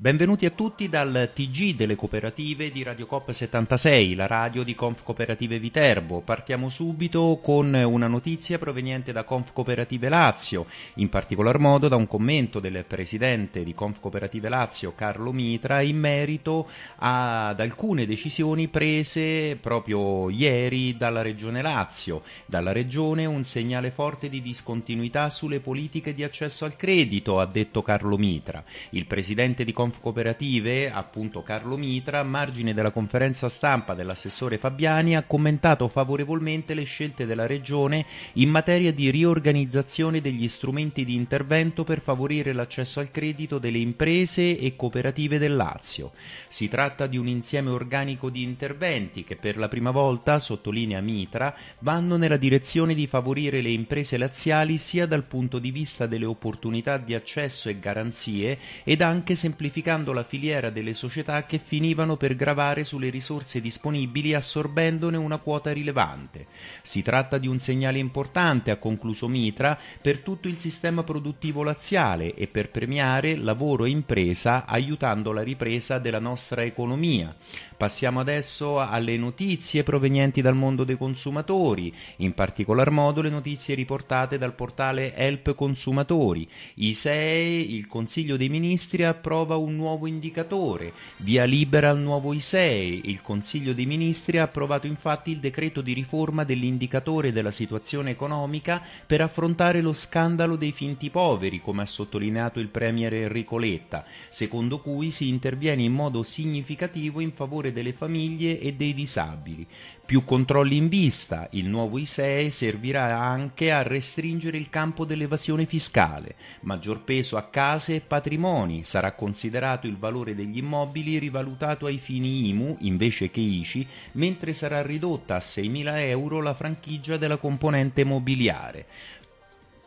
Benvenuti a tutti dal TG delle cooperative di Radio Cop 76, la radio di Conf Cooperative Viterbo. Partiamo subito con una notizia proveniente da Conf Cooperative Lazio, in particolar modo da un commento del presidente di Conf Cooperative Lazio Carlo Mitra in merito ad alcune decisioni prese proprio ieri dalla Regione Lazio. Dalla Regione un segnale forte di discontinuità sulle politiche di accesso al credito, ha detto Carlo Mitra. Il presidente di Conf Confcooperative, appunto Carlo Mitra, a margine della conferenza stampa dell'assessore Fabiani, ha commentato favorevolmente le scelte della Regione in materia di riorganizzazione degli strumenti di intervento per favorire l'accesso al credito delle imprese e cooperative del Lazio. Si tratta di un insieme organico di interventi che per la prima volta, sottolinea Mitra, vanno nella direzione di favorire le imprese laziali sia dal punto di vista delle opportunità di accesso e garanzie ed anche semplificazione diversificando la filiera delle società che finivano per gravare sulle risorse disponibili assorbendone una quota rilevante. Si tratta di un segnale importante, ha concluso Mitra, per tutto il sistema produttivo laziale e per premiare lavoro e impresa aiutando la ripresa della nostra economia. Passiamo adesso alle notizie provenienti dal mondo dei consumatori, in particolar modo le notizie riportate dal portale Help Consumatori. ISEE, il Consiglio dei Ministri, approva un un nuovo indicatore, via libera al nuovo ISEE. Il Consiglio dei Ministri ha approvato infatti il decreto di riforma dell'indicatore della situazione economica per affrontare lo scandalo dei finti poveri, come ha sottolineato il Premier Enrico Letta, secondo cui si interviene in modo significativo in favore delle famiglie e dei disabili. Più controlli in vista, il nuovo ISEE servirà anche a restringere il campo dell'evasione fiscale. Maggior peso a case e patrimoni sarà considerato considerato il valore degli immobili rivalutato ai fini IMU invece che ICI, mentre sarà ridotta a 6.000 euro la franchigia della componente mobiliare.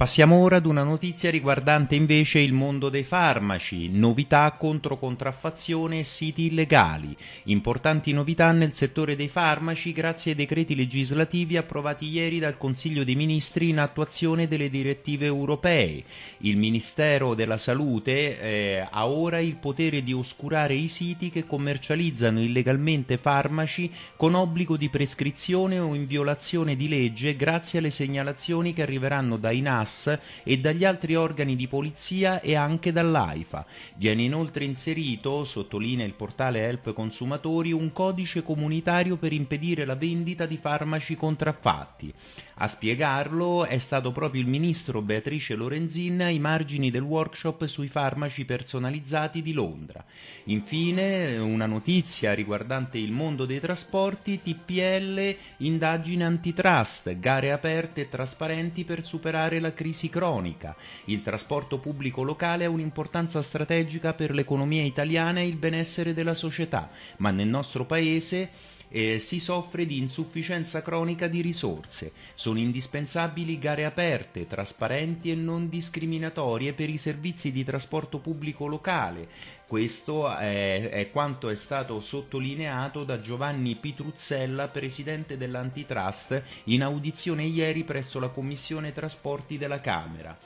Passiamo ora ad una notizia riguardante invece il mondo dei farmaci, novità contro contraffazione e siti illegali, importanti novità nel settore dei farmaci grazie ai decreti legislativi approvati ieri dal Consiglio dei Ministri in attuazione delle direttive europee. Il Ministero della Salute eh, ha ora il potere di oscurare i siti che commercializzano illegalmente farmaci con obbligo di prescrizione o in violazione di legge grazie alle segnalazioni che arriveranno dai NAS NAS e dagli altri organi di polizia e anche dall'AIFA. Viene inoltre inserito, sottolinea il portale Help Consumatori, un codice comunitario per impedire la vendita di farmaci contraffatti. A spiegarlo è stato proprio il ministro Beatrice Lorenzin ai margini del workshop sui farmaci personalizzati di Londra. Infine, una notizia riguardante il mondo dei trasporti, TPL, indagine antitrust, gare aperte e trasparenti per superare la crisi cronica. Il trasporto pubblico locale ha un'importanza strategica per l'economia italiana e il benessere della società, ma nel nostro paese eh, si soffre di insufficienza cronica di risorse, sono indispensabili gare aperte, trasparenti e non discriminatorie per i servizi di trasporto pubblico locale. Questo è, è quanto è stato sottolineato da Giovanni Pitruzzella, presidente dell'antitrust, in audizione ieri presso la Commissione Trasporti della Camera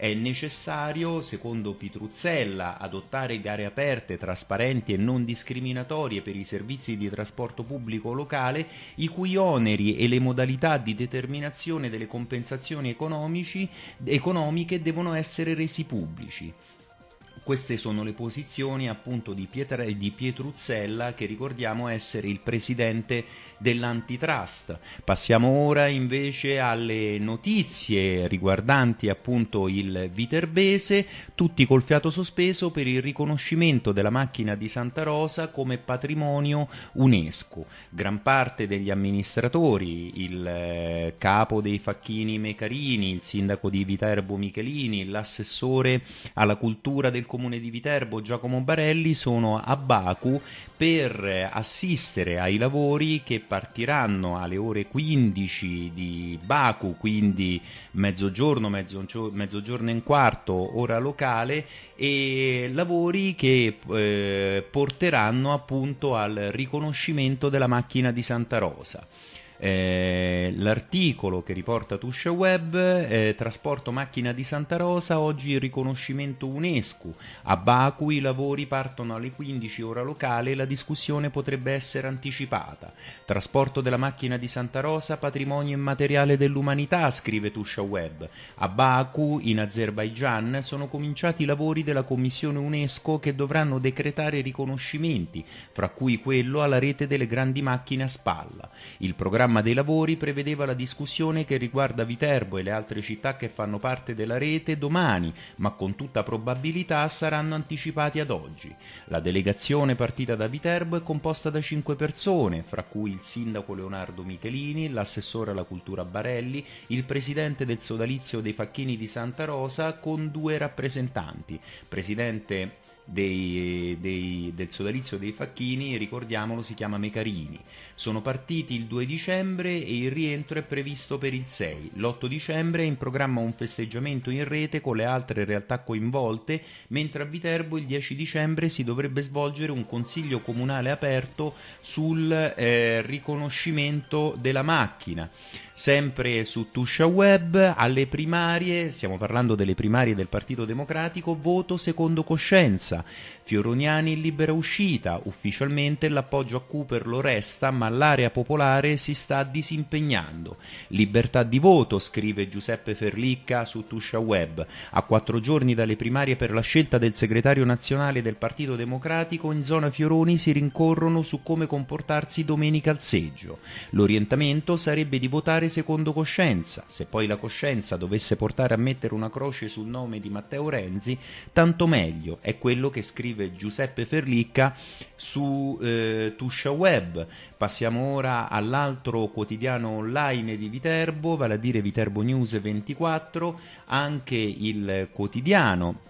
è necessario, secondo Pitruzzella, adottare gare aperte, trasparenti e non discriminatorie per i servizi di trasporto pubblico locale, i cui oneri e le modalità di determinazione delle compensazioni economiche devono essere resi pubblici. Queste sono le posizioni appunto di, Pietra, di Pietruzzella che ricordiamo essere il presidente dell'antitrust. Passiamo ora invece alle notizie riguardanti appunto il Viterbese, tutti col fiato sospeso per il riconoscimento della macchina di Santa Rosa come patrimonio UNESCO. Gran parte degli amministratori, il eh, capo dei Facchini Mecarini, il sindaco di Viterbo Michelini, l'assessore alla cultura del Comune di Viterbo Giacomo Barelli sono a Baku per assistere ai lavori che partiranno alle ore 15 di Baku, quindi mezzogiorno, mezzogiorno, mezzogiorno e un quarto, ora locale, e lavori che eh, porteranno appunto al riconoscimento della macchina di Santa Rosa. Eh, l'articolo che riporta Tuscia Web, eh, trasporto macchina di Santa Rosa, oggi il riconoscimento UNESCO. A Baku i lavori partono alle 15 ora locale e la discussione potrebbe essere anticipata. Trasporto della macchina di Santa Rosa, patrimonio immateriale dell'umanità, scrive Tuscia Web. A Baku, in Azerbaigian, sono cominciati i lavori della Commissione UNESCO che dovranno decretare riconoscimenti, fra cui quello alla rete delle grandi macchine a spalla. Il programma programma dei lavori prevedeva la discussione che riguarda Viterbo e le altre città che fanno parte della rete domani, ma con tutta probabilità saranno anticipati ad oggi. La delegazione partita da Viterbo è composta da cinque persone, fra cui il sindaco Leonardo Michelini, l'assessore alla cultura Barelli, il presidente del sodalizio dei Facchini di Santa Rosa con due rappresentanti, presidente dei, dei, del sodalizio dei facchini, ricordiamolo, si chiama Mecarini. Sono partiti il 2 dicembre e il rientro è previsto per il 6. L'8 dicembre è in programma un festeggiamento in rete con le altre realtà coinvolte, mentre a Viterbo il 10 dicembre si dovrebbe svolgere un consiglio comunale aperto sul eh, riconoscimento della macchina sempre su Tuscia Web, alle primarie, stiamo parlando delle primarie del Partito Democratico, voto secondo coscienza. Fioroniani in libera uscita, ufficialmente l'appoggio a Cooper lo resta, ma l'area popolare si sta disimpegnando. Libertà di voto, scrive Giuseppe Ferlicca su Tuscia Web. A quattro giorni dalle primarie per la scelta del segretario nazionale del Partito Democratico, in zona Fioroni si rincorrono su come comportarsi domenica al seggio. L'orientamento sarebbe di votare secondo coscienza. Se poi la coscienza dovesse portare a mettere una croce sul nome di Matteo Renzi, tanto meglio, è quello che scrive scrive Giuseppe Ferlicca su eh, Tuscia Web. Passiamo ora all'altro quotidiano online di Viterbo, vale a dire Viterbo News 24, anche il quotidiano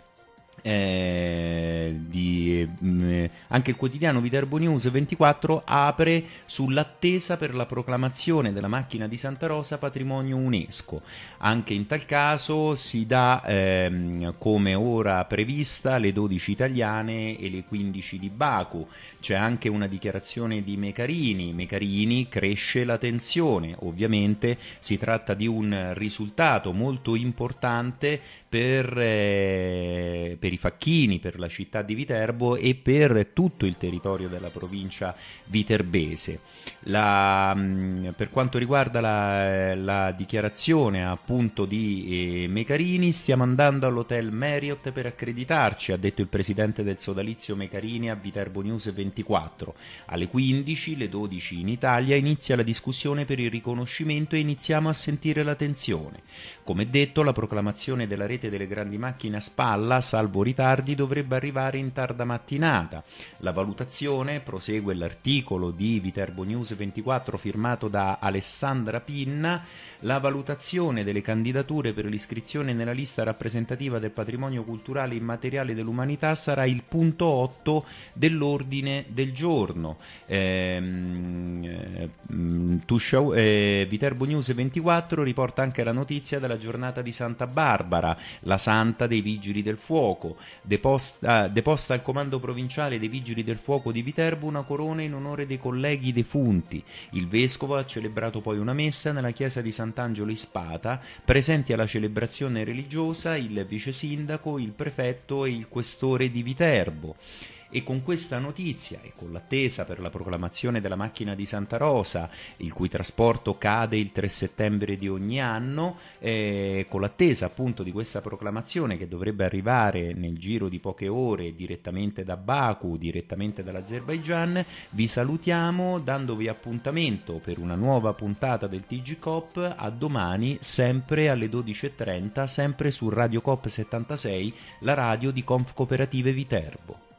eh, di, mh, mm, eh, anche il quotidiano Viterbo News 24 apre sull'attesa per la proclamazione della macchina di Santa Rosa patrimonio UNESCO. Anche in tal caso si dà ehm, come ora prevista le 12 italiane e le 15 di Baku. C'è anche una dichiarazione di Mecarini. Mecarini cresce la tensione. Ovviamente si tratta di un risultato molto importante per, eh, per per i facchini, per la città di Viterbo e per tutto il territorio della provincia viterbese. La, mm, per quanto riguarda la, la dichiarazione appunto di eh, Mecarini, stiamo andando all'hotel Marriott per accreditarci, ha detto il presidente del sodalizio Mecarini a Viterbo News 24. Alle 15, le 12 in Italia, inizia la discussione per il riconoscimento e iniziamo a sentire la tensione. Come detto, la proclamazione della rete delle grandi macchine a spalla, salvo dopo ritardi dovrebbe arrivare in tarda mattinata. La valutazione, prosegue l'articolo di Viterbo News 24 firmato da Alessandra Pinna, la valutazione delle candidature per l'iscrizione nella lista rappresentativa del patrimonio culturale immateriale dell'umanità sarà il punto 8 dell'ordine del giorno. Ehm, To eh, Viterbo News 24 riporta anche la notizia della giornata di Santa Barbara, la santa dei Vigili del Fuoco. Deposta, deposta al comando provinciale dei Vigili del Fuoco di Viterbo una corona in onore dei colleghi defunti. Il vescovo ha celebrato poi una messa nella chiesa di Sant'Angelo Ispata, presenti alla celebrazione religiosa il vice sindaco, il prefetto e il questore di Viterbo. E con questa notizia e con l'attesa per la proclamazione della macchina di Santa Rosa, il cui trasporto cade il 3 settembre di ogni anno, eh, con l'attesa appunto di questa proclamazione che dovrebbe arrivare nel giro di poche ore direttamente da Baku, direttamente dall'Azerbaigian, vi salutiamo dandovi appuntamento per una nuova puntata del TG Cop a domani sempre alle 12.30, sempre su Radio Cop 76, la radio di Conf Cooperative Viterbo.